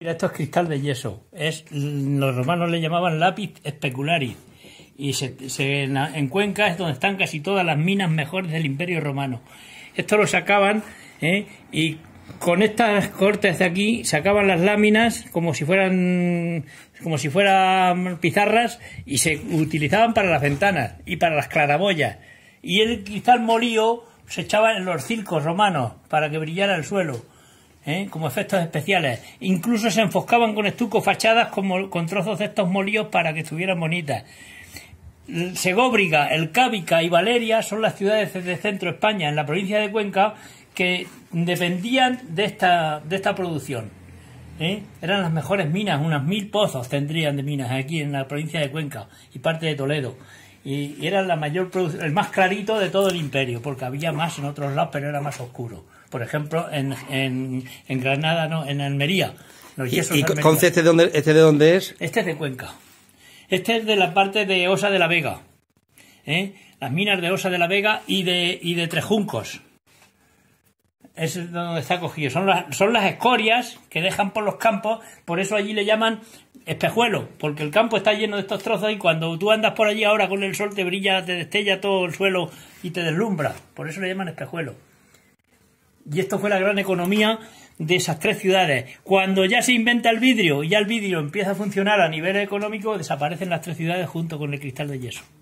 Mira, esto es cristal de yeso. los romanos le llamaban lápiz especularis Y en Cuenca es donde están casi todas las minas mejores del Imperio Romano. Esto lo sacaban ¿eh? y con estas cortes de aquí sacaban las láminas como si fueran como si fueran pizarras y se utilizaban para las ventanas y para las claraboyas. Y el cristal molío se echaba en los circos romanos para que brillara el suelo. ¿eh? como efectos especiales. Incluso se enfoscaban con estuco fachadas con trozos de estos molíos para que estuvieran bonitas. Segóbriga, El Cábica y Valeria son las ciudades de centro España, en la provincia de Cuenca, que dependían de esta, producción. ¿eh? Eran las mejores minas, unas mil pozos tendrían de minas aquí en la provincia de Cuenca y parte de Toledo. Y, era la mayor el más clarito de todo el imperio, porque había más en otros lados, pero era más oscuro por ejemplo, en, Granada, no, en Almería. ¿Y, este, de dónde, este de dónde es? Este es de Cuenca. Este es de la parte de Osa de la Vega. ¿eh? Las minas de Osa de la Vega y de, y de Trejuncos. Es donde está cogido. Son las, son las escorias que dejan por los campos. Por eso allí le llaman espejuelo, porque el campo está lleno de estos trozos y cuando tú andas por allí ahora con el sol te brilla, te destella todo el suelo y te deslumbra. Por eso le llaman espejuelo y esto fue la gran economía de esas tres ciudades. Cuando ya se inventa el vidrio y ya el vidrio empieza a funcionar a nivel económico, desaparecen las tres ciudades junto con el cristal de yeso.